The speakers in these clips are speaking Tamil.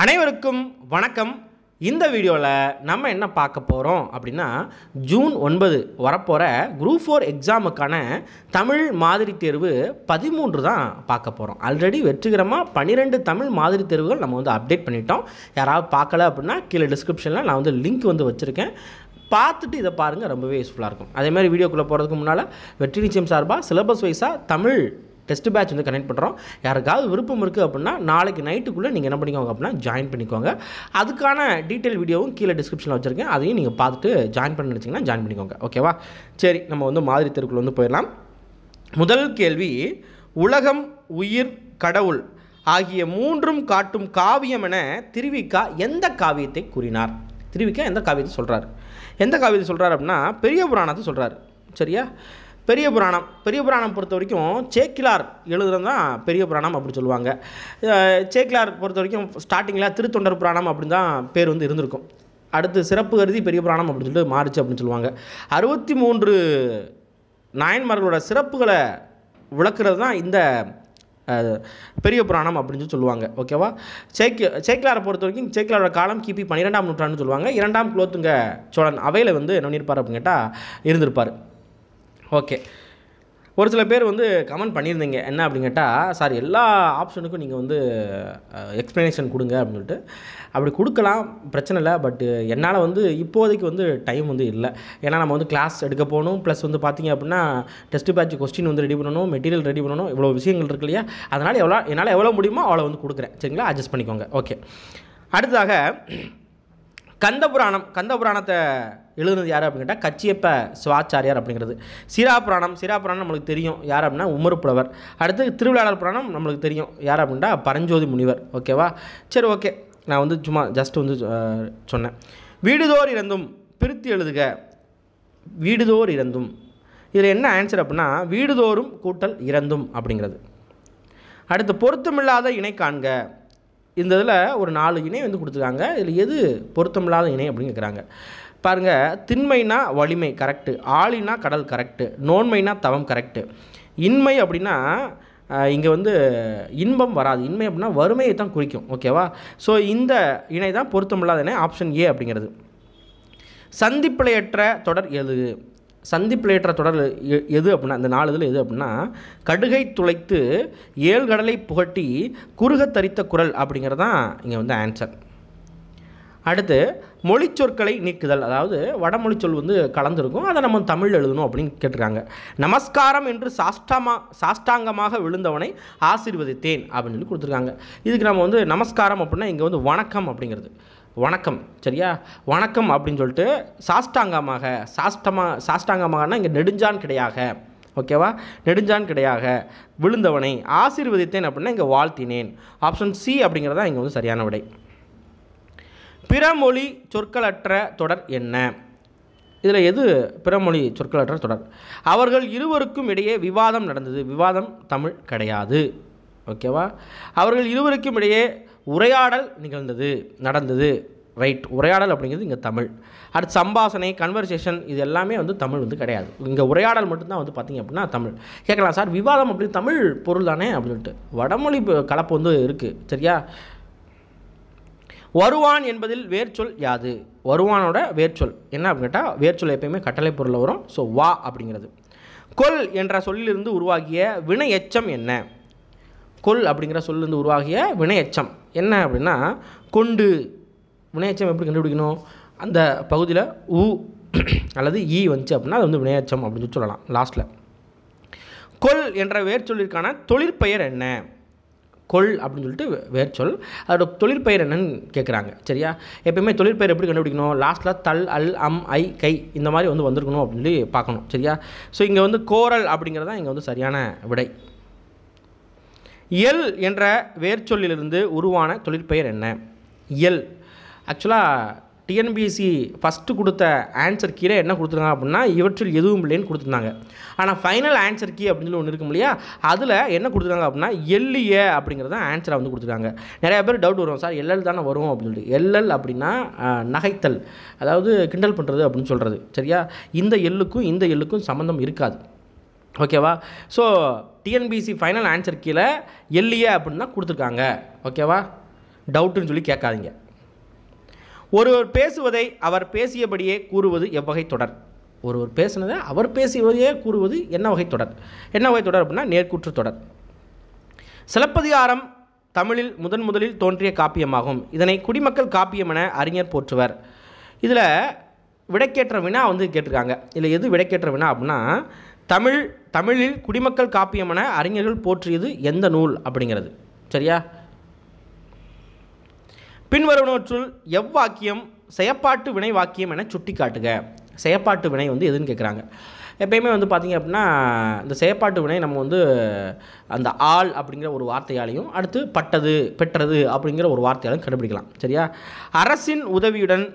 அனைவருக்கும் வணக்கம் இந்த வீடியோவில் நம்ம என்ன பார்க்க போகிறோம் அப்படின்னா ஜூன் ஒன்பது வரப்போகிற குரூப் ஃபோர் எக்ஸாமுக்கான தமிழ் மாதிரி தேர்வு பதிமூன்று தான் பார்க்க போகிறோம் ஆல்ரெடி வெற்றிகரமாக பன்னிரெண்டு தமிழ் மாதிரி தேர்வுகள் நம்ம வந்து அப்டேட் பண்ணிட்டோம் யாராவது பார்க்கல அப்படின்னா கீழே டிஸ்கிரிப்ஷனில் நான் வந்து லிங்க் வந்து வச்சுருக்கேன் பார்த்துட்டு இதை பாருங்கள் ரொம்பவே யூஸ்ஃபுல்லாக இருக்கும் அதேமாதிரி வீடியோக்குள்ளே போகிறதுக்கு முன்னால் வெற்றி நிச்சயம் சார்பாக சிலபஸ் வைஸாக தமிழ் டெஸ்ட் பேட்ச் வந்து கனெக்ட் பண்ணுறோம் யாருக்காவது விருப்பம் இருக்குது அப்படின்னா நாளைக்கு நைட்டுக்குள்ளே நீங்கள் என்ன பண்ணிக்கோங்க அப்படின்னா ஜாயின் பண்ணிக்கோங்க அதுக்கான டீட்டெயில் வீடியோவும் கீழே டிஸ்கிரிப்ஷனில் வச்சுருக்கேன் அதையும் நீங்கள் பார்த்துட்டு ஜாயின் பண்ண நினச்சிங்கன்னா ஜாயின் பண்ணிக்கோங்க ஓகேவா சரி நம்ம வந்து மாதிரி தெருக்குள்ள வந்து போயிடலாம் முதல் கேள்வி உலகம் உயிர் கடவுள் ஆகிய மூன்றும் காட்டும் காவியம் என திருவிக்கா எந்த காவியத்தை கூறினார் திருவிக்கா எந்த காவியத்தை சொல்கிறார் எந்த காவியத்தை சொல்கிறார் அப்படின்னா பெரிய புராணத்தை சொல்கிறார் சரியா பெரிய புராணம் பெரிய புராணம் பொறுத்த வரைக்கும் சேக்கிலார் எழுதுறது தான் பெரிய புராணம் அப்படி சொல்லுவாங்க சேக்கிலார் பொறுத்த வரைக்கும் ஸ்டார்டிங்கில் திருத்தொண்டர் புராணம் அப்படின்னு தான் பேர் வந்து இருந்திருக்கும் அடுத்து சிறப்பு கருதி பெரிய புராணம் அப்படின்னு சொல்லிட்டு மாறுச்சு அப்படின்னு சொல்லுவாங்க அறுபத்தி மூன்று நாயன்மார்களோட சிறப்புகளை விளக்குறது தான் இந்த பெரிய புராணம் அப்படின்னு சொல்லி சொல்லுவாங்க ஓகேவா சேக்கி சேக்கிலாரை பொறுத்த வரைக்கும் சேக்கிலாரோட காலம் கிபி பன்னிரெண்டாம் நூற்றாண்டுன்னு சொல்லுவாங்க இரண்டாம் குலோத்துங்க சோழன் அவையில் வந்து என்ன பண்ணியிருப்பார் அப்படின்னு கேட்டால் இருந்திருப்பார் ஓகே ஒரு சில பேர் வந்து கமெண்ட் பண்ணியிருந்தீங்க என்ன அப்படின்னு கேட்டால் சார் எல்லா ஆப்ஷனுக்கும் நீங்கள் வந்து எக்ஸ்ப்ளனேஷன் கொடுங்க அப்படின்னு சொல்லிட்டு அப்படி கொடுக்கலாம் பிரச்சனை இல்லை பட்டு என்னால் வந்து இப்போதைக்கு வந்து டைம் வந்து இல்லை ஏன்னா நம்ம வந்து கிளாஸ் எடுக்க போகணும் ப்ளஸ் வந்து பார்த்திங்க அப்படின்னா டெஸ்ட் பேட்ச் கொஸ்டின் வந்து ரெடி பண்ணணும் மெட்டீரியல் ரெடி பண்ணணும் இவ்வளோ விஷயங்கள் இருக்கு இல்லையா அதனால் எவ்வளோ என்னால் எவ்வளோ முடியுமோ அவ்வளோ வந்து கொடுக்குறேன் சரிங்களா அட்ஜஸ்ட் பண்ணிக்கோங்க ஓகே அடுத்ததாக கந்த புராணம் கந்த புராணத்தை எழுதுனது யார் அப்படின்னு கேட்டால் கச்சியப்ப சுவாச்சாரியார் அப்படிங்கிறது சிராபுராணம் புராணம் புராணம் நம்மளுக்கு தெரியும் யார் அப்படின்னா உமர் புலவர் அடுத்து திருவிழாளர் புராணம் நம்மளுக்கு தெரியும் யார் அப்படின்னா பரஞ்சோதி முனிவர் ஓகேவா சரி ஓகே நான் வந்து சும்மா ஜஸ்ட் வந்து சொன்னேன் வீடுதோர் இறந்தும் பிரித்து எழுதுக வீடுதோர் இறந்தும் இதில் என்ன ஆன்சர் அப்படின்னா வீடுதோறும் கூட்டல் இறந்தும் அப்படிங்கிறது அடுத்து பொருத்தமில்லாத இணை காண்க இந்த இதில் ஒரு நாலு இணை வந்து கொடுத்துருக்காங்க இதில் எது பொருத்தமில்லாத இணை அப்படின்னு கேட்குறாங்க பாருங்கள் திண்மைனா வலிமை கரெக்டு ஆளினா கடல் கரெக்டு நோன்மைனா தவம் கரெக்டு இன்மை அப்படின்னா இங்கே வந்து இன்பம் வராது இன்மை அப்படின்னா வறுமையை தான் குறிக்கும் ஓகேவா ஸோ இந்த இணை தான் பொருத்தமில்லாத இணை ஆப்ஷன் ஏ அப்படிங்கிறது சந்திப்பிழையற்ற தொடர் எது சந்திப்பிழையற்ற தொடர் எது அப்படின்னா இந்த நாலு இதில் எது அப்படின்னா கடுகை துளைத்து ஏழ்கடலை புகட்டி குறுக தரித்த குரல் அப்படிங்கிறது தான் இங்கே வந்து ஆன்சர் அடுத்து மொழி சொற்களை நீக்குதல் அதாவது வடமொழி சொல் வந்து கலந்துருக்கும் அதை நம்ம தமிழ் எழுதணும் அப்படின்னு கேட்டிருக்காங்க நமஸ்காரம் என்று சாஷ்டமா சாஷ்டாங்கமாக விழுந்தவனை ஆசீர்வதித்தேன் அப்படின்னு சொல்லி கொடுத்துருக்காங்க இதுக்கு நம்ம வந்து நமஸ்காரம் அப்படின்னா இங்கே வந்து வணக்கம் அப்படிங்கிறது வணக்கம் சரியா வணக்கம் அப்படின்னு சொல்லிட்டு சாஷ்டாங்கமாக சாஷ்டமாக சாஷ்டாங்கமாகனா இங்கே நெடுஞ்சான் கிடையாக ஓகேவா நெடுஞ்சான் கிடையாக விழுந்தவனை ஆசீர்வதித்தேன் அப்படின்னா இங்கே வாழ்த்தினேன் ஆப்ஷன் சி அப்படிங்கிறதான் இங்கே வந்து சரியான விடை பிறமொழி சொற்களற்ற தொடர் என்ன இதில் எது பிறமொழி சொற்களற்ற தொடர் அவர்கள் இருவருக்கும் இடையே விவாதம் நடந்தது விவாதம் தமிழ் கிடையாது ஓகேவா அவர்கள் இருவருக்கும் இடையே உரையாடல் நிகழ்ந்தது நடந்தது ரைட் உரையாடல் அப்படிங்கிறது இங்கே தமிழ் அடுத்து சம்பாசனை கன்வர்சேஷன் இது எல்லாமே வந்து தமிழ் வந்து கிடையாது இங்கே உரையாடல் மட்டும்தான் வந்து பார்த்திங்க அப்படின்னா தமிழ் கேட்கலாம் சார் விவாதம் அப்படி தமிழ் பொருள் தானே அப்படின்ட்டு வடமொழி கலப்பு வந்து இருக்குது சரியா வருவான் என்பதில் வேர்ச்சொல் யாது வருவானோட வேர்ச்சொல் என்ன அப்படின்னு கேட்டால் வேர்ச்சொல் எப்பயுமே கட்டளை பொருளில் வரும் ஸோ வா அப்படிங்கிறது கொல் என்ற சொல்லிலிருந்து உருவாகிய வினை எச்சம் என்ன கொல் அப்படிங்கிற சொல்லிருந்து உருவாகிய வினை எச்சம் என்ன அப்படின்னா கொண்டு வினையச்சம் எப்படி கண்டுபிடிக்கணும் அந்த பகுதியில் உ அல்லது ஈ வந்துச்சு அப்படின்னா அது வந்து வினையச்சம் அப்படின்னு சொல்லலாம் லாஸ்ட்டில் கொல் என்ற வேர்ச்சொல்லிற்கான தொழிற்பெயர் என்ன கொள் அப்படின்னு சொல்லிட்டு வேர்ச்சொல் அதோட தொழிற்பயிர் என்னன்னு கேட்குறாங்க சரியா எப்பயுமே தொழிற்பயிர் எப்படி கண்டுபிடிக்கணும் லாஸ்ட்டில் தல் அல் அம் ஐ கை இந்த மாதிரி வந்து வந்திருக்கணும் அப்படின்னு சொல்லி பார்க்கணும் சரியா ஸோ இங்கே வந்து கோரல் அப்படிங்கிறது தான் இங்கே வந்து சரியான விடை எல் என்ற வேர்ச்சொல்லிலிருந்து உருவான தொழிற்பெயர் என்ன எல் ஆக்சுவலாக டிஎன்பிஎஸ்சி ஃபஸ்ட்டு கொடுத்த ஆன்சர் கீழே என்ன கொடுத்துருக்காங்க அப்படின்னா இவற்றில் எதுவும் இல்லைன்னு கொடுத்துருந்தாங்க ஆனால் ஃபைனல் ஆன்சர் கீ அப்படின்னு ஒன்று இருக்கும் இல்லையா அதில் என்ன கொடுத்துருக்காங்க அப்படின்னா எல்லிய அப்படிங்கிறத ஆன்சரை வந்து கொடுத்துருக்காங்க நிறையா பேர் டவுட் வரும் சார் எல்எல் தானே வரும் அப்படின்னு சொல்லிட்டு எல்எல் அப்படின்னா நகைத்தல் அதாவது கிண்டல் பண்ணுறது அப்படின்னு சொல்கிறது சரியா இந்த எல்லுக்கும் இந்த எல்லுக்கும் சம்மந்தம் இருக்காது ஓகேவா ஸோ டிஎன்பிசி ஃபைனல் ஆன்சர் கீழே எல்லிய அப்படின்னு தான் கொடுத்துருக்காங்க ஓகேவா டவுட்டுன்னு சொல்லி கேட்காதீங்க ஒருவர் பேசுவதை அவர் பேசியபடியே கூறுவது எவ்வகை தொடர் ஒருவர் பேசினதை அவர் பேசியபடியே கூறுவது என்ன வகை தொடர் என்ன வகை தொடர் அப்படின்னா நேர்கூற்று தொடர் சிலப்பதிகாரம் தமிழில் முதன் முதலில் தோன்றிய காப்பியமாகும் இதனை குடிமக்கள் காப்பியம் என அறிஞர் போற்றுவர் இதில் விடைக்கேற்ற வினா வந்து கேட்டிருக்காங்க இதில் எது விடைக்கேற்ற வினா அப்படின்னா தமிழ் தமிழில் குடிமக்கள் காப்பியம் என அறிஞர்கள் போற்றியது எந்த நூல் அப்படிங்கிறது சரியா பின்வருவனவற்றுள் எவ்வாக்கியம் செயப்பாட்டு வினை வாக்கியம் என சுட்டி காட்டுக செயப்பாட்டு வினை வந்து எதுன்னு கேட்குறாங்க எப்பயுமே வந்து பார்த்திங்க அப்படின்னா இந்த செயற்பாட்டு வினை நம்ம வந்து அந்த ஆள் அப்படிங்கிற ஒரு வார்த்தையாலையும் அடுத்து பட்டது பெற்றது அப்படிங்கிற ஒரு வார்த்தையாலையும் கண்டுபிடிக்கலாம் சரியா அரசின் உதவியுடன்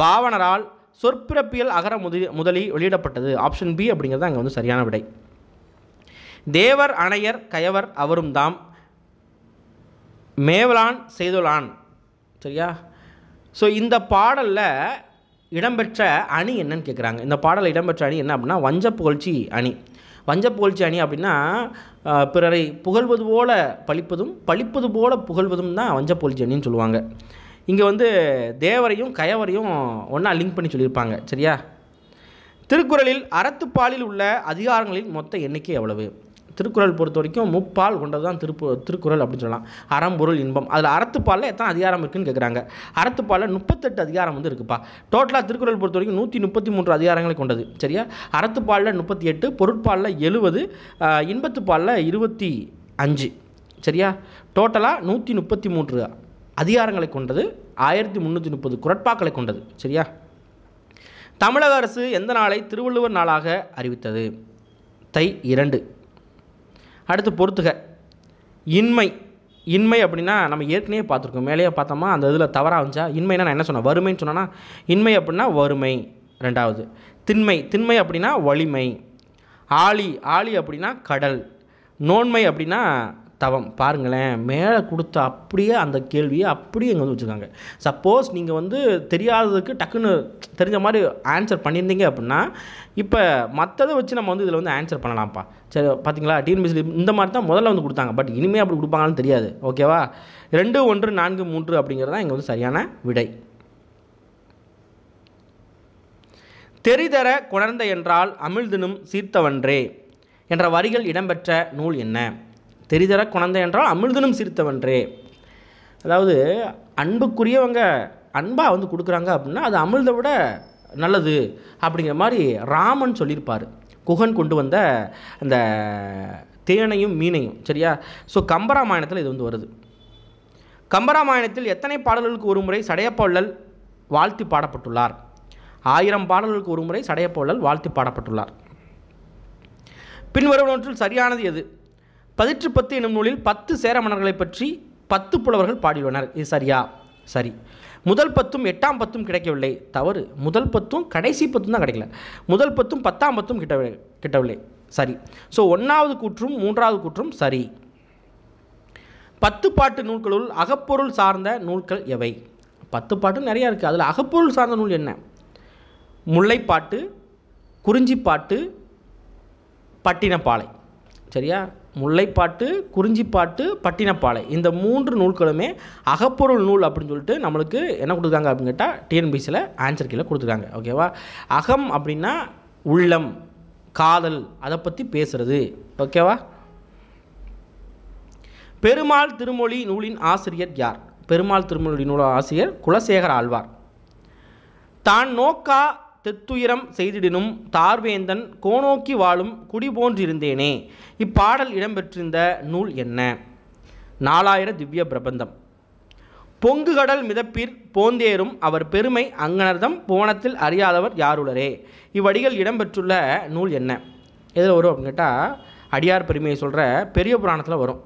பாவனரால் சொற்பிறப்பியல் அகர முதலி முதலி வெளியிடப்பட்டது ஆப்ஷன் பி அப்படிங்கிறது அங்கே வந்து சரியான விடை தேவர் அணையர் கயவர் அவரும் தாம் மேவலான் செய்தொலான் சரியா ஸோ இந்த பாடலில் இடம்பெற்ற அணி என்னன்னு கேட்குறாங்க இந்த பாடலில் இடம்பெற்ற அணி என்ன அப்படின்னா வஞ்ச புகழ்ச்சி அணி வஞ்ச புகழ்ச்சி அணி அப்படின்னா பிறரை புகழ்வது போல பழிப்பதும் பழிப்பது போல புகழ்வதும் தான் வஞ்ச புகழ்ச்சி அணின்னு சொல்லுவாங்க இங்கே வந்து தேவரையும் கயவரையும் ஒன்றா லிங்க் பண்ணி சொல்லியிருப்பாங்க சரியா திருக்குறளில் அறத்துப்பாலில் உள்ள அதிகாரங்களின் மொத்த எண்ணிக்கை எவ்வளவு திருக்குறள் பொறுத்த வரைக்கும் முப்பால் கொண்டது தான் திருப்பு திருக்குறள் அப்படின்னு சொல்லலாம் அறம்பொருள் இன்பம் அதில் அறத்துப்பாலில் எத்தனை அதிகாரம் இருக்குதுன்னு கேட்குறாங்க அறத்துப்பாலில் முப்பத்தெட்டு அதிகாரம் வந்து இருக்குப்பா டோட்டலாக திருக்குறள் பொறுத்த வரைக்கும் நூற்றி முப்பத்தி மூன்று அதிகாரங்களை கொண்டது சரியா அறத்துப்பாலில் முப்பத்தி எட்டு பொருட்பாலில் எழுபது இன்பத்துப்பாலில் இருபத்தி அஞ்சு சரியா டோட்டலாக நூற்றி முப்பத்தி மூன்று அதிகாரங்களை கொண்டது ஆயிரத்தி முந்நூற்றி முப்பது குரட்பாக்களை கொண்டது சரியா தமிழக அரசு எந்த நாளை திருவள்ளுவர் நாளாக அறிவித்தது தை இரண்டு அடுத்து பொறுத்துக இன்மை இன்மை அப்படின்னா நம்ம ஏற்கனவே பார்த்துருக்கோம் மேலேயே பார்த்தோமா அந்த இதில் தவறாக இருந்துச்சா இன்மைனா நான் என்ன சொன்னேன் வறுமைன்னு சொன்னேன்னா இன்மை அப்படின்னா வறுமை ரெண்டாவது திண்மை திண்மை அப்படின்னா வலிமை ஆழி ஆழி அப்படின்னா கடல் நோன்மை அப்படின்னா தவம் பாருங்களேன் மேலே கொடுத்த அப்படியே அந்த கேள்வியை அப்படியே இங்கே வந்து வச்சுருக்காங்க சப்போஸ் நீங்கள் வந்து தெரியாததுக்கு டக்குன்னு தெரிஞ்ச மாதிரி ஆன்சர் பண்ணியிருந்தீங்க அப்படின்னா இப்போ மற்றதை வச்சு நம்ம வந்து இதில் வந்து ஆன்சர் பண்ணலாம்ப்பா சரி பார்த்தீங்களா டிஎன்பிஎஸ்சி இந்த மாதிரி தான் முதல்ல வந்து கொடுத்தாங்க பட் இனிமேல் அப்படி கொடுப்பாங்கன்னு தெரியாது ஓகேவா ரெண்டு ஒன்று நான்கு மூன்று அப்படிங்கிறது தான் இங்கே வந்து சரியான விடை தெரிதர குணர்ந்த என்றால் அமிழ்தினும் சீர்த்தவன்றே என்ற வரிகள் இடம்பெற்ற நூல் என்ன தெரிதர குழந்தை என்றால் அமிழ்தனும் சிரித்தவன்றே அதாவது அன்புக்குரியவங்க அன்பாக வந்து கொடுக்குறாங்க அப்படின்னா அது அமிழ்தை விட நல்லது அப்படிங்கிற மாதிரி ராமன் சொல்லியிருப்பார் குகன் கொண்டு வந்த அந்த தேனையும் மீனையும் சரியா ஸோ கம்பராமாயணத்தில் இது வந்து வருது கம்பராமாயணத்தில் எத்தனை பாடல்களுக்கு ஒரு முறை சடையப்பொள்ளல் வாழ்த்தி பாடப்பட்டுள்ளார் ஆயிரம் பாடல்களுக்கு ஒரு முறை சடையப்பொள்ளல் வாழ்த்தி பாடப்பட்டுள்ளார் பின்வருவனவற்றில் சரியானது எது பதிற்று பத்து என்னும் நூலில் பத்து சேர மன்னர்களை பற்றி பத்து புலவர்கள் பாடியுள்ளனர் இது சரியா சரி முதல் பத்தும் எட்டாம் பத்தும் கிடைக்கவில்லை தவறு முதல் பத்தும் கடைசி பத்தும் தான் கிடைக்கல முதல் பத்தும் பத்தாம் பத்தும் கிட்டவில்லை கிட்டவில்லை சரி ஸோ ஒன்றாவது கூற்றும் மூன்றாவது கூற்றும் சரி பத்து பாட்டு நூல்களுள் அகப்பொருள் சார்ந்த நூல்கள் எவை பத்து பாட்டு நிறையா இருக்குது அதில் அகப்பொருள் சார்ந்த நூல் என்ன முல்லைப்பாட்டு குறிஞ்சிப்பாட்டு பட்டினப்பாலை சரியா முல்லைப்பாட்டு குறிஞ்சிப்பாட்டு பட்டினப்பாலை இந்த மூன்று நூல்களுமே அகப்பொருள் நூல் அப்படின்னு சொல்லிட்டு நம்மளுக்கு என்ன கொடுத்துருக்காங்க அப்படின்னு கேட்டால் டிஎன்பிசியில் ஆன்சர் கீழே கொடுத்துருக்காங்க ஓகேவா அகம் அப்படின்னா உள்ளம் காதல் அதை பற்றி பேசுகிறது ஓகேவா பெருமாள் திருமொழி நூலின் ஆசிரியர் யார் பெருமாள் திருமொழி நூல் ஆசிரியர் குலசேகர் ஆழ்வார் தான் நோக்கா தெத்துயரம் செய்திடினும் தார்வேந்தன் கோநோக்கி வாழும் குடி போன்றிருந்தேனே இப்பாடல் இடம்பெற்றிருந்த நூல் என்ன நாலாயிர திவ்ய பிரபந்தம் பொங்கு கடல் போந்தேறும் அவர் பெருமை அங்கனர்தம் போனத்தில் அறியாதவர் யாருளரே இவ்வடிகள் இடம்பெற்றுள்ள நூல் என்ன எதில் வரும் அப்படின்னு கேட்டால் அடியார் பெருமையை சொல்கிற பெரிய புராணத்தில் வரும்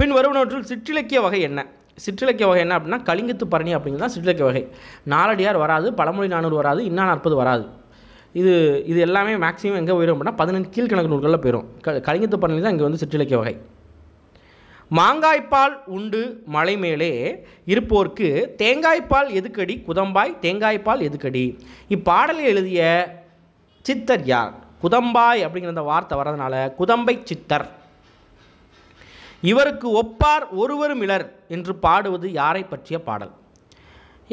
பின் வருவனவற்றில் சிற்றிலக்கிய வகை என்ன சிற்றிலக்கிய வகை என்ன அப்படின்னா கலிங்கத்து பரணி அப்படிங்கிறது தான் சிற்றிலக்கிய வகை நாலடியார் வராது பழமொழி நானூறு வராது இன்னா நாற்பது வராது இது இது எல்லாமே மேக்ஸிமம் எங்கே போயிடும் அப்படின்னா பதினஞ்சு கீழ்கணக்கு நூல்களில் போயிடும் க கலிங்கத்து பரணி தான் இங்கே வந்து சிற்றிலக்கிய வகை மாங்காய்ப்பால் உண்டு மலை மேலே இருப்போர்க்கு தேங்காய்ப்பால் எதுக்கடி குதம்பாய் தேங்காய்ப்பால் எதுக்கடி இப்பாடலை எழுதிய சித்தர் யார் குதம்பாய் அப்படிங்கிற அந்த வார்த்தை வர்றதுனால குதம்பை சித்தர் இவருக்கு ஒப்பார் ஒருவரும் இலர் என்று பாடுவது யாரை பற்றிய பாடல்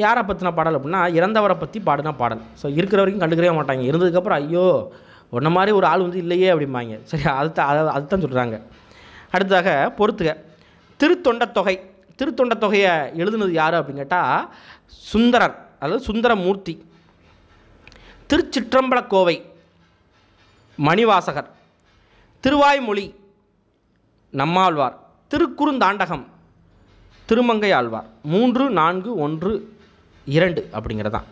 யாரை பற்றின பாடல் அப்படின்னா இறந்தவரை பற்றி பாடின பாடல் ஸோ இருக்கிற வரைக்கும் கண்டுக்கவே மாட்டாங்க இருந்ததுக்கப்புறம் ஐயோ ஒன்ன மாதிரி ஒரு ஆள் வந்து இல்லையே அப்படிம்பாங்க சரி அது அதுதான் சொல்கிறாங்க அடுத்ததாக பொறுத்துக திருத்தொண்ட தொகை திருத்தொண்ட தொகையை எழுதுனது யார் அப்படின்னு கேட்டால் சுந்தரர் அதாவது சுந்தரமூர்த்தி திருச்சிற்றம்பல கோவை மணிவாசகர் திருவாய்மொழி நம்மாழ்வார் திருக்குறுந்தாண்டகம் திருமங்கை ஆழ்வார் மூன்று நான்கு ஒன்று இரண்டு அப்படிங்கிறதான்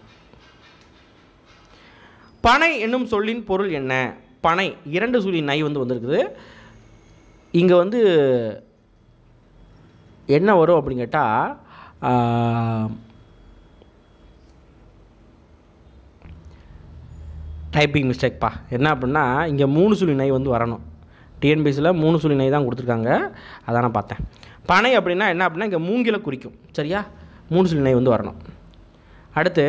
பனை என்னும் சொல்லின் பொருள் என்ன பனை இரண்டு சொல்லி நை வந்து வந்திருக்குது இங்கே வந்து என்ன வரும் அப்படின்னு கேட்டால் டைப்பிங் மிஸ்டேக்ப்பா என்ன அப்படின்னா இங்கே மூணு சுழி நை வந்து வரணும் டிஎன்பிசியில் மூணு சுழி நெய் தான் கொடுத்துருக்காங்க அதான் பார்த்தேன் பனை அப்படின்னா என்ன அப்படின்னா இங்கே மூங்கில குறிக்கும் சரியா மூணு சுழி நெய் வந்து வரணும் அடுத்து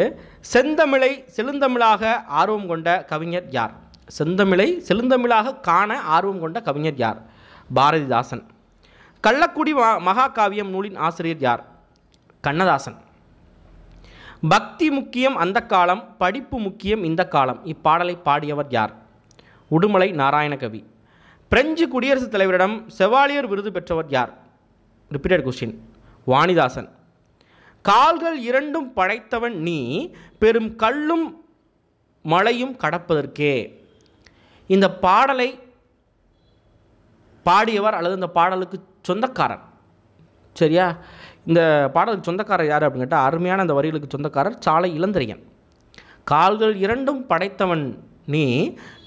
செந்தமிழை செழுந்தமிழாக ஆர்வம் கொண்ட கவிஞர் யார் செந்தமிழை செழுந்தமிழாக காண ஆர்வம் கொண்ட கவிஞர் யார் பாரதிதாசன் கள்ளக்குடி மகாகாவியம் நூலின் ஆசிரியர் யார் கண்ணதாசன் பக்தி முக்கியம் அந்த காலம் படிப்பு முக்கியம் இந்த காலம் இப்பாடலை பாடியவர் யார் உடுமலை நாராயணகவி பிரெஞ்சு குடியரசுத் தலைவரிடம் செவாலியர் விருது பெற்றவர் யார் ரிப்பீட்டட் கொஸ்டின் வாணிதாசன் கால்கள் இரண்டும் படைத்தவன் நீ பெரும் கல்லும் மழையும் கடப்பதற்கே இந்த பாடலை பாடியவர் அல்லது இந்த பாடலுக்கு சொந்தக்காரர் சரியா இந்த பாடலுக்கு சொந்தக்காரர் யார் அப்படின்னு கேட்டால் அருமையான அந்த வரிகளுக்கு சொந்தக்காரர் சாலை இளந்திரையன் கால்கள் இரண்டும் படைத்தவன் நீ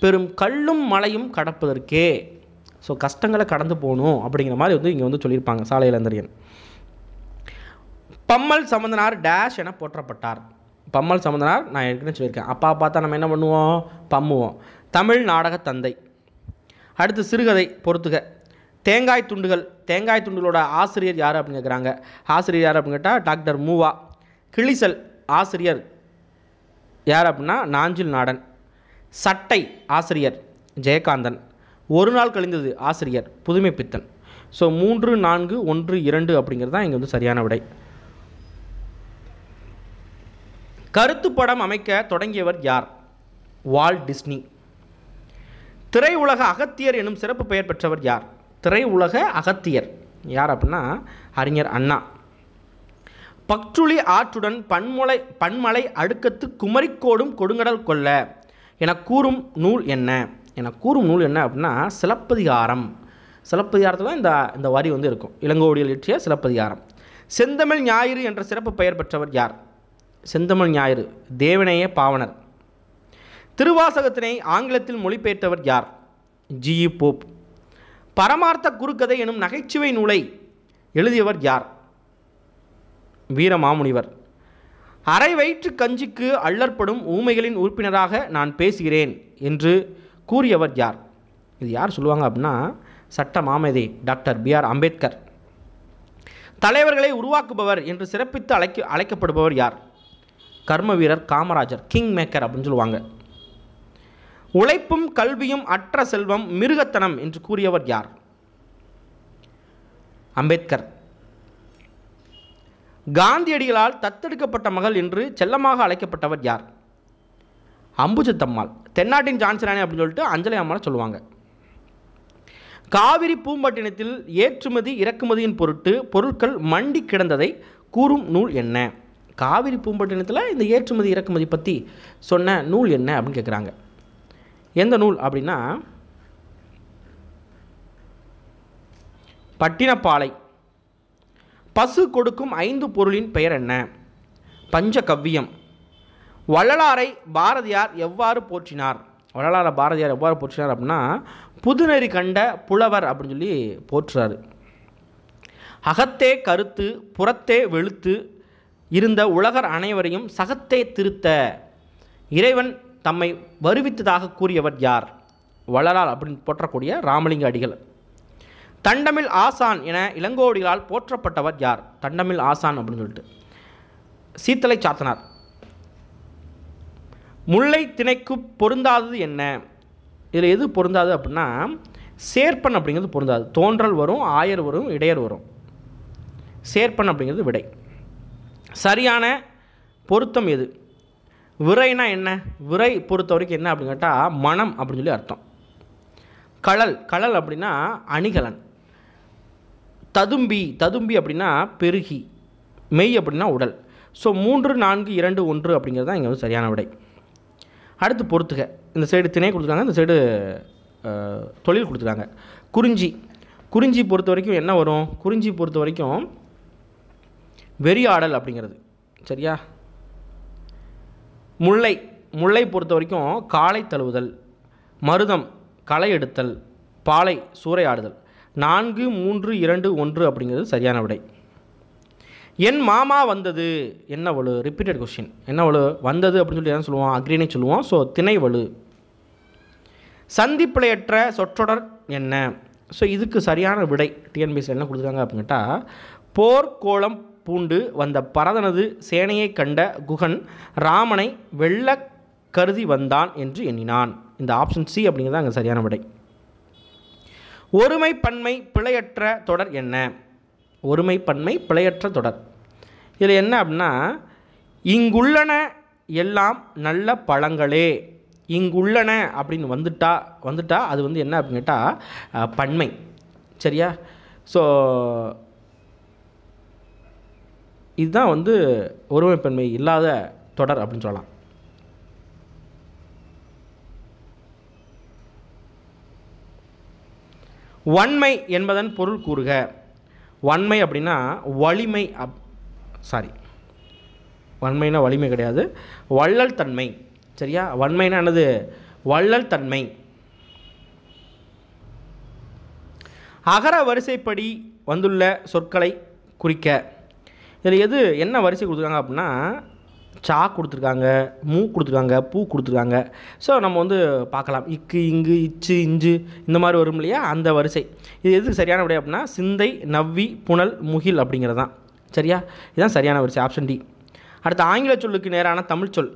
பெரும் கல்லும் மலையும் கடப்பதற்கே ஸோ கஷ்டங்களை கடந்து போகணும் அப்படிங்கிற மாதிரி வந்து இங்கே வந்து சொல்லியிருப்பாங்க சாலையிலந்தரியன் பம்மல் சம்பந்தனார் டேஷ் என போற்றப்பட்டார் பம்மல் சம்பந்தனார் நான் ஏற்கனவே சொல்லியிருக்கேன் அப்பா பார்த்தா நம்ம என்ன பண்ணுவோம் பம்முவோம் தமிழ் நாடக தந்தை அடுத்து சிறுகதை பொறுத்துக தேங்காய் துண்டுகள் தேங்காய் துண்டுகளோட ஆசிரியர் யார் அப்படின்னு கேட்குறாங்க ஆசிரியர் யார் அப்படின்னு கேட்டால் டாக்டர் மூவா கிளிசல் ஆசிரியர் யார் அப்படின்னா நாஞ்சில் நாடன் சட்டை ஆசிரியர் ஜெயகாந்தன் ஒரு நாள் கழிந்தது ஆசிரியர் புதுமை பித்தன் ஸோ மூன்று நான்கு ஒன்று இரண்டு அப்படிங்கிறது தான் இங்கே வந்து சரியான விடை கருத்து படம் அமைக்க தொடங்கியவர் யார் வால் டிஸ்னி திரையுலக அகத்தியர் எனும் சிறப்பு பெயர் பெற்றவர் யார் திரையுலக அகத்தியர் யார் அப்படின்னா அறிஞர் அண்ணா பக்சுளி ஆற்றுடன் பன்முலை பன்மலை அடுக்கத்து குமரிக்கோடும் கொடுங்கடல் கொல்ல என கூறும் நூல் என்ன என கூறும் நூல் என்ன அப்படின்னா சிலப்பதிகாரம் சிலப்பதிகாரத்தில் இந்த இந்த வரி வந்து இருக்கும் இளங்கோடியில் இயற்றிய சிலப்பதிகாரம் செந்தமிழ் ஞாயிறு என்ற சிறப்பு பெயர் பெற்றவர் யார் செந்தமிழ் ஞாயிறு தேவனைய பாவனர் திருவாசகத்தினை ஆங்கிலத்தில் மொழிபெயர்த்தவர் யார் ஜி போப் பரமார்த்த குறுக்கதை எனும் நகைச்சுவை நூலை எழுதியவர் யார் வீரமாமுனிவர் அரை வயிற்று கஞ்சிக்கு அள்ளற்படும் ஊமைகளின் உறுப்பினராக நான் பேசுகிறேன் என்று கூறியவர் யார் இது யார் சொல்லுவாங்க அப்படின்னா சட்ட மாமேதை டாக்டர் பி ஆர் அம்பேத்கர் தலைவர்களை உருவாக்குபவர் என்று சிறப்பித்து அழைக்க அழைக்கப்படுபவர் யார் கர்ம வீரர் காமராஜர் கிங் மேக்கர் அப்படின்னு சொல்லுவாங்க உழைப்பும் கல்வியும் அற்ற செல்வம் மிருகத்தனம் என்று கூறியவர் யார் அம்பேத்கர் காந்தியடிகளால் தத்தெடுக்கப்பட்ட மகள் என்று செல்லமாக அழைக்கப்பட்டவர் யார் அம்புஜத்தம்மாள் தென்னாட்டின் ஜான்சனானே அப்படின்னு சொல்லிட்டு அஞ்சலி அம்மாவை சொல்லுவாங்க காவிரி பூம்பட்டினத்தில் ஏற்றுமதி இறக்குமதியின் பொருட்டு பொருட்கள் மண்டி கிடந்ததை கூறும் நூல் என்ன காவிரி பூம்பட்டினத்தில் இந்த ஏற்றுமதி இறக்குமதி பற்றி சொன்ன நூல் என்ன அப்படின்னு கேட்குறாங்க எந்த நூல் அப்படின்னா பட்டினப்பாலை பசு கொடுக்கும் ஐந்து பொருளின் பெயர் என்ன பஞ்சகவ்வியம் வள்ளலாரை பாரதியார் எவ்வாறு போற்றினார் வள்ளலாரை பாரதியார் எவ்வாறு போற்றினார் அப்படின்னா புதுநெறி கண்ட புலவர் அப்படின்னு சொல்லி போற்றுறாரு அகத்தே கருத்து புறத்தே வெளுத்து இருந்த உலகர் அனைவரையும் சகத்தே திருத்த இறைவன் தம்மை வருவித்ததாக கூறியவர் யார் வளரால் அப்படின்னு போற்றக்கூடிய ராமலிங்க அடிகள் தண்டமிழ் ஆசான் என இளங்கோடிகளால் போற்றப்பட்டவர் யார் தண்டமிழ் ஆசான் அப்படின்னு சொல்லிட்டு சீத்தலை சாத்தனார் முல்லை திணைக்கு பொருந்தாதது என்ன இதில் எது பொருந்தாது அப்படின்னா சேர்ப்பன் அப்படிங்கிறது பொருந்தாது தோன்றல் வரும் ஆயர் வரும் இடையர் வரும் சேர்ப்பன் அப்படிங்கிறது விடை சரியான பொருத்தம் எது விரைனா என்ன விரை பொறுத்த வரைக்கும் என்ன அப்படின்னு கேட்டால் மனம் அப்படின்னு சொல்லி அர்த்தம் களல் களல் அப்படின்னா அணிகலன் ததும்பி ததும்பி அப்படின்னா பெருகி மெய் அப்படின்னா உடல் ஸோ மூன்று நான்கு இரண்டு ஒன்று அப்படிங்கிறது தான் இங்கே வந்து சரியான விடை அடுத்து பொறுத்துக இந்த சைடு திணை கொடுத்துருக்காங்க இந்த சைடு தொழில் கொடுத்துருக்காங்க குறிஞ்சி குறிஞ்சி பொறுத்த வரைக்கும் என்ன வரும் குறிஞ்சி பொறுத்த வரைக்கும் வெறியாடல் அப்படிங்கிறது சரியா முல்லை முல்லை பொறுத்த வரைக்கும் காலை தழுவுதல் மருதம் களை எடுத்தல் பாலை சூறையாடுதல் நான்கு மூன்று இரண்டு ஒன்று அப்படிங்கிறது சரியான விடை என் மாமா வந்தது என்ன வலு ரிப்பீட்டட் கொஸ்டின் என்ன வலு வந்தது அப்படின்னு சொல்லி என்ன சொல்லுவோம் அக்ரினே சொல்லுவோம் ஸோ திணை வலு சந்திப்பிழையற்ற சொற்றொடர் என்ன ஸோ இதுக்கு சரியான விடை டிஎன்பிஎஸ் என்ன கொடுத்துருக்காங்க அப்படின்னு கேட்டால் போர்க்கோளம் பூண்டு வந்த பரதனது சேனையை கண்ட குகன் ராமனை வெள்ள கருதி வந்தான் என்று எண்ணினான் இந்த ஆப்ஷன் சி அப்படிங்கிறது அங்கே சரியான விடை ஒருமை பன்மை பிழையற்ற தொடர் என்ன ஒருமை பன்மை பிழையற்ற தொடர் இதில் என்ன அப்படின்னா இங்குள்ளன எல்லாம் நல்ல பழங்களே இங்குள்ளன அப்படின்னு வந்துட்டா வந்துட்டா அது வந்து என்ன அப்படின்னு கேட்டால் பன்மை சரியா ஸோ இதுதான் வந்து ஒருமைப்பன்மை இல்லாத தொடர் அப்படின்னு சொல்லலாம் வன்மை என்பதன் பொருள் கூறுக வன்மை அப்படின்னா வலிமை அப் சாரி வன்மைனா வலிமை கிடையாது வள்ளல் தன்மை சரியா வன்மைனா என்னது வள்ளல் தன்மை அகர வரிசைப்படி வந்துள்ள சொற்களை குறிக்க இதில் எது என்ன வரிசை கொடுத்துருக்காங்க அப்படின்னா சா கொடுத்துருக்காங்க மூ கொடுத்துருக்காங்க பூ கொடுத்துருக்காங்க ஸோ நம்ம வந்து பார்க்கலாம் இக்கு இங்கு இச்சு இஞ்சு இந்த மாதிரி வரும் இல்லையா அந்த வரிசை இது எதுக்கு சரியான விடை அப்படின்னா சிந்தை நவ்வி புனல் முகில் அப்படிங்கிறது தான் சரியா இதுதான் சரியான வரிசை ஆப்ஷன் டி அடுத்து ஆங்கில சொல்லுக்கு நேரான தமிழ் சொல்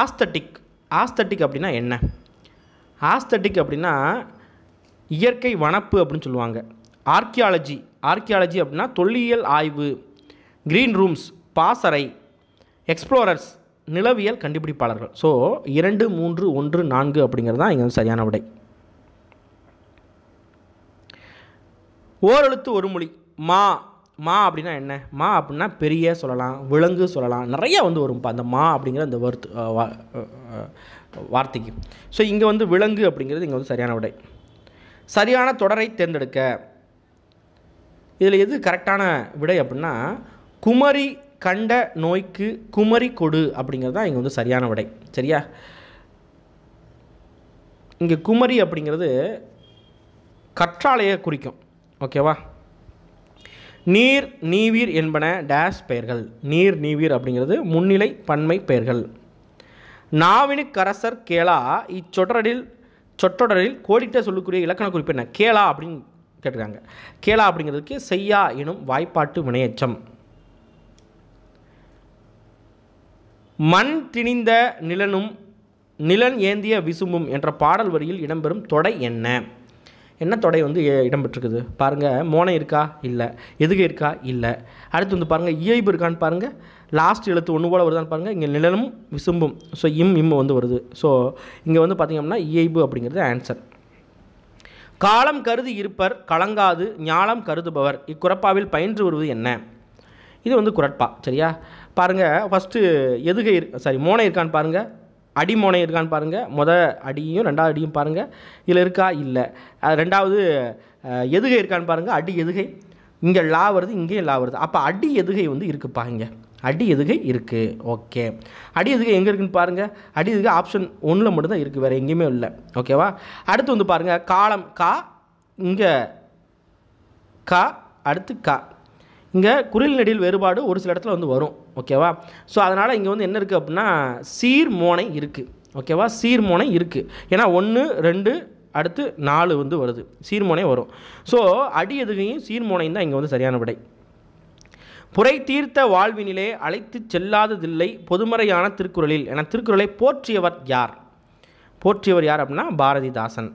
ஆஸ்தட்டிக் ஆஸ்தட்டிக் அப்படின்னா என்ன ஆஸ்தட்டிக் அப்படின்னா இயற்கை வனப்பு அப்படின்னு சொல்லுவாங்க ஆர்கியாலஜி ஆர்கியாலஜி அப்படின்னா தொல்லியல் ஆய்வு க்ரீன் ரூம்ஸ் பாசறை எக்ஸ்ப்ளோரர்ஸ் நிலவியல் கண்டுபிடிப்பாளர்கள் ஸோ இரண்டு மூன்று ஒன்று நான்கு அப்படிங்கிறது தான் இங்கே வந்து சரியான விடை ஓரெழுத்து ஒரு மொழி மா மா அப்படின்னா என்ன மா அப்படின்னா பெரிய சொல்லலாம் விலங்கு சொல்லலாம் நிறையா வந்து வரும்ப்பா அந்த மா அப்படிங்கிற அந்த வருத்து வார்த்தைக்கு ஸோ இங்கே வந்து விலங்கு அப்படிங்கிறது இங்கே வந்து சரியான விடை சரியான தொடரை தேர்ந்தெடுக்க இதில் எது கரெக்டான விடை அப்படின்னா குமரி கண்ட நோய்க்கு குமரி கொடு அப்படிங்கிறது தான் இங்கே வந்து சரியான விடை சரியா இங்கே குமரி அப்படிங்கிறது கற்றாழையை குறிக்கும் ஓகேவா நீர் நீவீர் என்பன டேஷ் பெயர்கள் நீர் நீவீர் அப்படிங்கிறது முன்னிலை பன்மை பெயர்கள் நாவினுக்கரசர் கேளா இச்சொற்றடில் சொற்றொடரில் கோடிட்ட சொல்லக்கூடிய இலக்கண குறிப்பு என்ன கேளா அப்படின்னு கேட்டிருக்காங்க கேளா அப்படிங்கிறதுக்கு செய்யா எனும் வாய்ப்பாட்டு வினையச்சம் மண் திணிந்த நிலனும் நிலன் ஏந்திய விசும்பும் என்ற பாடல் வரியில் இடம்பெறும் தொடை என்ன என்ன தொடை வந்து இடம்பெற்றிருக்குது பாருங்கள் மோனை இருக்கா இல்லை எதுக இருக்கா இல்லை அடுத்து வந்து பாருங்கள் இயல்பு இருக்கான்னு பாருங்கள் லாஸ்ட் எழுத்து ஒன்று போல் வருதான்னு பாருங்கள் இங்கே நிழலும் விசும்பும் ஸோ இம் இம் வந்து வருது ஸோ இங்கே வந்து பார்த்திங்க அப்படின்னா இயல்பு அப்படிங்கிறது ஆன்சர் காலம் கருதி இருப்பர் கலங்காது ஞானம் கருதுபவர் இக்குறப்பாவில் பயின்று வருவது என்ன இது வந்து குரட்பா சரியா பாருங்கள் ஃபஸ்ட்டு எதுகை சாரி மோனை இருக்கான்னு பாருங்கள் அடி மோனை இருக்கான்னு பாருங்கள் முத அடியும் ரெண்டாவது அடியும் பாருங்கள் இதில் இருக்கா இல்லை அது ரெண்டாவது எதுகை இருக்கான்னு பாருங்கள் அடி எதுகை இங்கே லா வருது இங்கேயும் லா வருது அப்போ அடி எதுகை வந்து இருக்குப்பா இங்கே அடி எதுகை இருக்குது ஓகே அடி எதுகை எங்கே இருக்குன்னு பாருங்கள் அடி எதுகை ஆப்ஷன் ஒன்றில் மட்டும்தான் இருக்குது வேறு எங்கேயுமே இல்லை ஓகேவா அடுத்து வந்து பாருங்கள் காலம் கா இங்கே கா அடுத்து கா இங்கே குரில் நெடில் வேறுபாடு ஒரு சில இடத்துல வந்து வரும் ஓகேவா ஸோ அதனால் இங்கே வந்து என்ன இருக்குது அப்படின்னா சீர்மோனை இருக்குது ஓகேவா சீர்மோனை இருக்குது ஏன்னா ஒன்று ரெண்டு அடுத்து நாலு வந்து வருது சீர்மோனை வரும் ஸோ அடி எதுகையும் சீர்மோனையும் தான் இங்கே வந்து சரியான விடை புரை தீர்த்த வாழ்வினிலே அழைத்து செல்லாததில்லை பொதுமறையான திருக்குறளில் என திருக்குறளை போற்றியவர் யார் போற்றியவர் யார் அப்படின்னா பாரதிதாசன்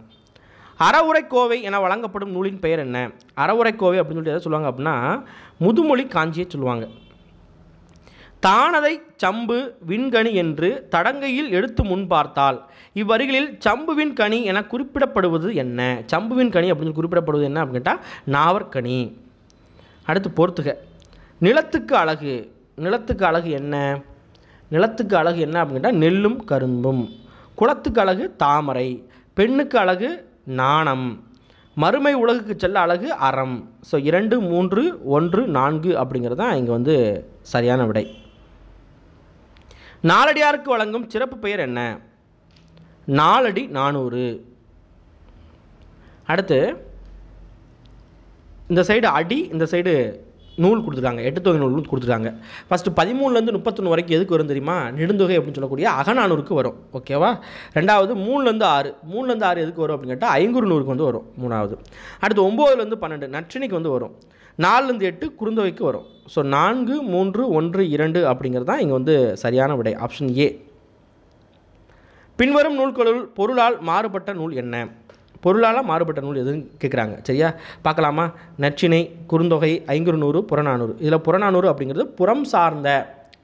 அறவுரைக்கோவை என வழங்கப்படும் நூலின் பெயர் என்ன அறவுரைக்கோவை அப்படின்னு சொல்லி எதாவது சொல்லுவாங்க அப்படின்னா முதுமொழி காஞ்சியை சொல்லுவாங்க தானதை சம்பு விண்கணி என்று தடங்கையில் எடுத்து முன் பார்த்தால் இவ்வரிகளில் சம்புவின் கனி என குறிப்பிடப்படுவது என்ன சம்புவின் கனி அப்படின்னு குறிப்பிடப்படுவது என்ன அப்படின்னு கேட்டால் நாவற்கனி அடுத்து பொறுத்துக நிலத்துக்கு அழகு நிலத்துக்கு அழகு என்ன நிலத்துக்கு அழகு என்ன அப்படின்னு கேட்டால் நெல்லும் கரும்பும் குளத்துக்கு அழகு தாமரை பெண்ணுக்கு அழகு நாணம் மறுமை உலகுக்கு செல்ல அழகு அறம் ஸோ இரண்டு மூன்று ஒன்று நான்கு அப்படிங்கிறது தான் இங்கே வந்து சரியான விடை நாலடியாருக்கு வழங்கும் சிறப்பு பெயர் என்ன நாலடி நானூறு அடுத்து இந்த சைடு அடி இந்த சைடு நூல் கொடுத்துருக்காங்க எட்டு தொகை நூல் கொடுத்துருக்காங்க ஃபஸ்ட்டு பதிமூணுலேருந்து முப்பத்தொன்று வரைக்கும் எதுக்கு வரும் தெரியுமா நெடுந்தொகை அப்படின்னு சொல்லக்கூடிய அகநானூருக்கு வரும் ஓகேவா ரெண்டாவது மூணுலேருந்து ஆறு மூணுலேருந்து ஆறு எதுக்கு வரும் அப்படின்னு கேட்டால் ஐங்குறு நூறுக்கு வந்து வரும் மூணாவது அடுத்து ஒம்போதுலேருந்து பன்னெண்டு நற்றினிக்கு வந்து வரும் நாலுலேருந்து எட்டு குறுந்தொகைக்கு வரும் ஸோ நான்கு மூன்று ஒன்று இரண்டு அப்படிங்கிறது தான் இங்கே வந்து சரியான விடை ஆப்ஷன் ஏ பின்வரும் நூல்களுள் பொருளால் மாறுபட்ட நூல் என்ன பொருளால் மாறுபட்ட நூல் எதுன்னு கேட்குறாங்க சரியா பார்க்கலாமா நச்சினை குறுந்தொகை ஐங்குறுநூறு புறநானூறு இதில் புறநானூறு அப்படிங்கிறது புறம் சார்ந்த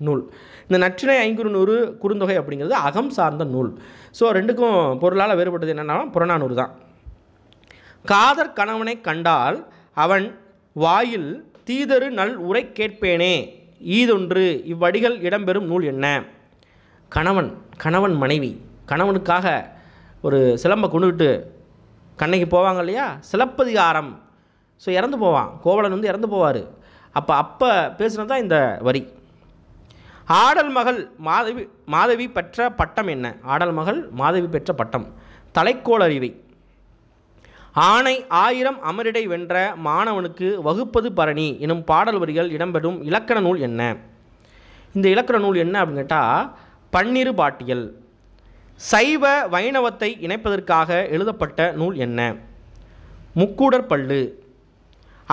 நூல் இந்த நச்சினை ஐங்குறுநூறு குறுந்தொகை அப்படிங்கிறது அகம் சார்ந்த நூல் ஸோ ரெண்டுக்கும் பொருளால் வேறுபட்டது என்னென்னா புறநானூறு தான் காதற் கணவனை கண்டால் அவன் வாயில் தீதரு நல் உரை கேட்பேனே ஈதொன்று இவ்வடிகள் இடம்பெறும் நூல் என்ன கணவன் கணவன் மனைவி கணவனுக்காக ஒரு சிலம்பை கொண்டுகிட்டு கண்ணைக்கு போவாங்க இல்லையா சிலப்பதிகாரம் ஸோ இறந்து போவான் கோவலன் வந்து இறந்து போவார் அப்போ அப்போ பேசுனது தான் இந்த வரி ஆடல் மகள் மாதவி மாதவி பெற்ற பட்டம் என்ன ஆடல் மகள் மாதவி பெற்ற பட்டம் தலைக்கோள் அறிவை ஆணை ஆயிரம் அமரிடை வென்ற மாணவனுக்கு வகுப்பது பரணி எனும் பாடல் வரிகள் இடம்பெறும் இலக்கண நூல் என்ன இந்த இலக்கண நூல் என்ன அப்படின்னு கேட்டால் பன்னிரு பாட்டியல் சைவ வைணவத்தை இணைப்பதற்காக எழுதப்பட்ட நூல் என்ன முக்கூடர் பள்ளு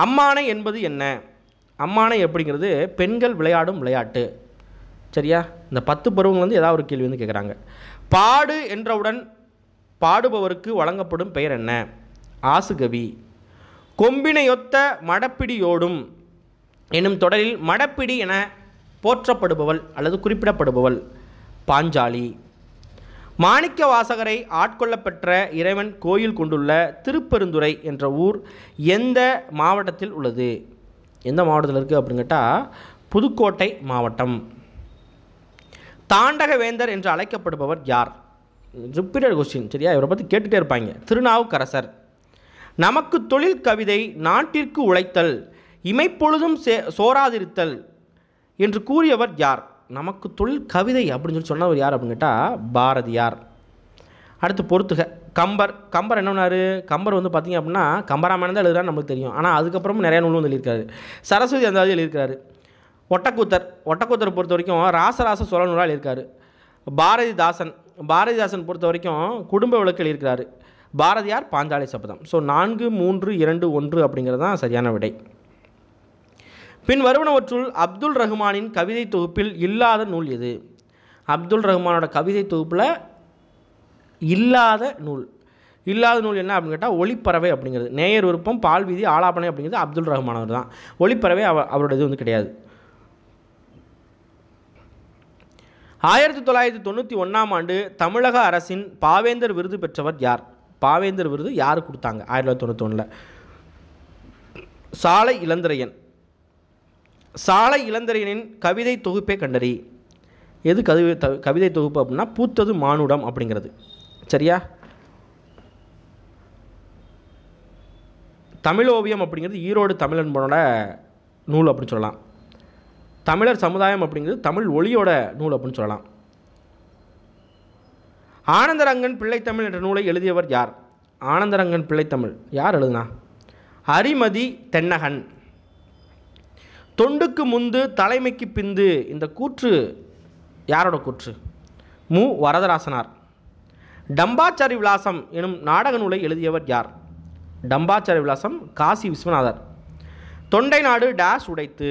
அம்மானை என்பது என்ன அம்மானை அப்படிங்கிறது பெண்கள் விளையாடும் விளையாட்டு சரியா இந்த பத்து பருவங்கள் வந்து ஏதாவது ஒரு கேள்வி வந்து கேட்குறாங்க பாடு என்றவுடன் பாடுபவருக்கு வழங்கப்படும் பெயர் என்ன ஆசுகவி கொம்பினையொத்த மடப்பிடியோடும் எனும் தொடரில் மடப்பிடி என போற்றப்படுபவள் அல்லது குறிப்பிடப்படுபவள் பாஞ்சாலி மாணிக்க வாசகரை ஆட்கொள்ள பெற்ற இறைவன் கோயில் கொண்டுள்ள திருப்பெருந்துறை என்ற ஊர் எந்த மாவட்டத்தில் உள்ளது எந்த மாவட்டத்தில் இருக்குது அப்படின்னு கேட்டால் புதுக்கோட்டை மாவட்டம் தாண்டகவேந்தர் என்று அழைக்கப்படுபவர் யார் ரிப்பீட்டட் கொஸ்டின் சரியா இவரை பற்றி கேட்டுகிட்டே இருப்பாங்க திருநாவுக்கரசர் நமக்கு தொழில் கவிதை நாட்டிற்கு உழைத்தல் இமைப்பொழுதும் சே சோராதிருத்தல் என்று கூறியவர் யார் நமக்கு தொழில் கவிதை அப்படின்னு சொல்லி சொன்னவர் யார் அப்படின்னு கேட்டால் பாரதியார் அடுத்து பொறுத்துக கம்பர் கம்பர் என்ன பண்ணார் கம்பர் வந்து பார்த்திங்க அப்படின்னா கம்பராமாயணம் தான் எழுதுறாரு நமக்கு தெரியும் ஆனால் அதுக்கப்புறமும் நிறையா நூல் வந்து எழுதியிருக்காரு சரஸ்வதி அந்தாதி எழுதியிருக்காரு ஒட்டக்கூத்தர் ஒட்டக்கூத்தர் பொறுத்த வரைக்கும் ராசராச சோழ நூலாக எழுதியிருக்காரு பாரதிதாசன் பாரதிதாசன் பொறுத்த வரைக்கும் குடும்ப விளக்கு எழுதியிருக்கிறாரு பாரதியார் பாஞ்சாலை சபதம் ஸோ நான்கு மூன்று இரண்டு ஒன்று அப்படிங்கிறது தான் சரியான விடை பின் வருவனவற்றுள் அப்துல் ரஹ்மானின் கவிதை தொகுப்பில் இல்லாத நூல் எது அப்துல் ரஹ்மானோட கவிதை தொகுப்பில் இல்லாத நூல் இல்லாத நூல் என்ன அப்படின்னு கேட்டால் ஒளிப்பறவை அப்படிங்கிறது நேயர் விருப்பம் பால் வீதி ஆலாபனை அப்படிங்கிறது அப்துல் ரஹ்மானவர் தான் ஒளிப்பறவை அவ அவரோட இது வந்து கிடையாது ஆயிரத்தி தொள்ளாயிரத்தி தொண்ணூற்றி ஒன்றாம் ஆண்டு தமிழக அரசின் பாவேந்தர் விருது பெற்றவர் யார் பாவேந்தர் விருது யார் கொடுத்தாங்க ஆயிரத்தி தொள்ளாயிரத்தி தொண்ணூற்றி ஒன்றில் சாலை இளந்திரையன் சாலை இளந்தரையனின் கவிதை தொகுப்பே கண்டறி எது கவிதை கவிதை தொகுப்பு அப்படின்னா பூத்தது மானுடம் அப்படிங்கிறது சரியா தமிழ் ஓவியம் அப்படிங்கிறது ஈரோடு தமிழன்பனோட நூல் அப்படின்னு சொல்லலாம் தமிழர் சமுதாயம் அப்படிங்கிறது தமிழ் ஒளியோட நூல் அப்படின்னு சொல்லலாம் ஆனந்தரங்கன் பிள்ளைத்தமிழ் என்ற நூலை எழுதியவர் யார் ஆனந்தரங்கன் பிள்ளைத்தமிழ் யார் எழுதுனா அரிமதி தென்னகன் தொண்டுக்கு முந்து தலைமைக்கு பிந்து இந்த கூற்று யாரோட கூற்று மு வரதராசனார் டம்பாச்சாரி விலாசம் எனும் நாடக நூலை எழுதியவர் யார் டம்பாச்சாரி விலாசம் காசி விஸ்வநாதர் தொண்டை நாடு டேஷ் உடைத்து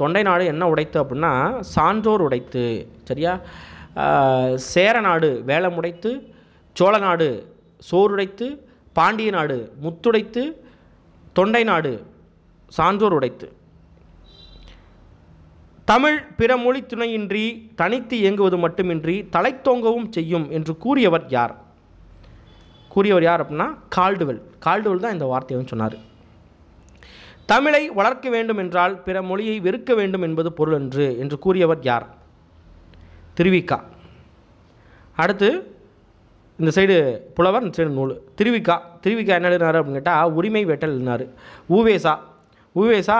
தொண்டை நாடு என்ன உடைத்து அப்படின்னா சான்றோர் உடைத்து சரியா சேர நாடு வேலம் உடைத்து சோழ நாடு சோறுடைத்து பாண்டிய நாடு முத்துடைத்து தொண்டை நாடு சான்றோர் உடைத்து தமிழ் பிற மொழி துணையின்றி தனித்து இயங்குவது மட்டுமின்றி தலைத்தோங்கவும் செய்யும் என்று கூறியவர் யார் கூறியவர் யார் அப்படின்னா கால்டுவெல் கால்டுவெல் தான் இந்த வார்த்தையை சொன்னார் தமிழை வளர்க்க வேண்டும் என்றால் பிற மொழியை வெறுக்க வேண்டும் என்பது பொருள் என்று என்று கூறியவர் யார் திருவிக்கா அடுத்து இந்த சைடு புலவர் இந்த சைடு நூல் திருவிக்கா திருவிக்கா என்ன எழுதினார் அப்படின்னு கேட்டால் உரிமை வேட்டல் எழுதினார் ஊவேசா உவேசா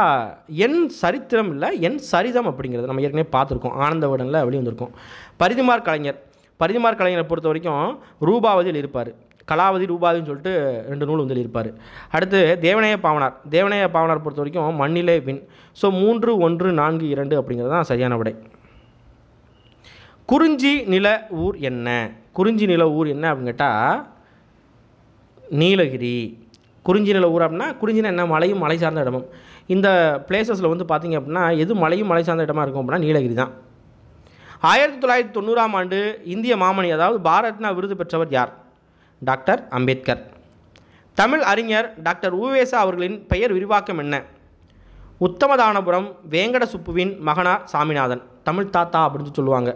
என் சரித்திரம் இல்லை என் சரிதம் அப்படிங்கிறது நம்ம ஏற்கனவே பார்த்துருக்கோம் ஆனந்தவுடனில் வந்திருக்கோம் பரிதிமார் கலைஞர் பரிதிமார் கலைஞரை பொறுத்த வரைக்கும் ரூபாவதியில் இருப்பார் கலாவதி ரூபாவின்னு சொல்லிட்டு ரெண்டு நூல் வந்து இருப்பார் அடுத்து தேவனைய பாவனார் தேவனைய பாவனார் பொறுத்த வரைக்கும் மண்ணிலே வின் ஸோ மூன்று ஒன்று நான்கு இரண்டு அப்படிங்கிறது தான் சரியான விடை குறிஞ்சி நில ஊர் என்ன குறிஞ்சி நில ஊர் என்ன அப்படின்னு கேட்டால் நீலகிரி குறிஞ்சியில் ஊர் அப்படின்னா குறிஞ்சினா என்ன மலையும் மலை சார்ந்த இடமும் இந்த பிளேசஸில் வந்து பார்த்திங்க அப்படின்னா எது மலையும் மலை சார்ந்த இடமா இருக்கும் அப்படின்னா நீலகிரி தான் ஆயிரத்தி தொள்ளாயிரத்தி தொண்ணூறாம் ஆண்டு இந்திய மாமணி அதாவது பாரத்னா விருது பெற்றவர் யார் டாக்டர் அம்பேத்கர் தமிழ் அறிஞர் டாக்டர் உவேசா அவர்களின் பெயர் விரிவாக்கம் என்ன உத்தமதானபுரம் வேங்கட சுப்புவின் மகனார் சாமிநாதன் தமிழ் தாத்தா அப்படின்னு சொல்லுவாங்க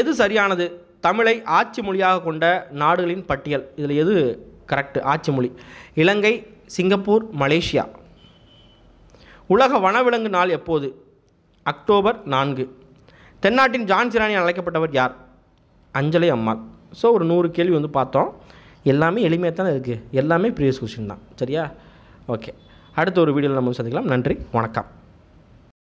எது சரியானது தமிழை ஆட்சி மொழியாக கொண்ட நாடுகளின் பட்டியல் இதில் எது கரெக்டு ஆட்சி மொழி இலங்கை சிங்கப்பூர் மலேசியா உலக வனவிலங்கு நாள் எப்போது அக்டோபர் நான்கு தென்னாட்டின் ஜான்சிராணி அழைக்கப்பட்டவர் யார் அஞ்சலி அம்மாள் ஸோ ஒரு நூறு கேள்வி வந்து பார்த்தோம் எல்லாமே எளிமையாக தானே இருக்குது எல்லாமே ப்ரீவியஸ் கொஸ்டின் தான் சரியா ஓகே அடுத்த ஒரு வீடியோவில் நம்ம சந்திக்கலாம் நன்றி வணக்கம்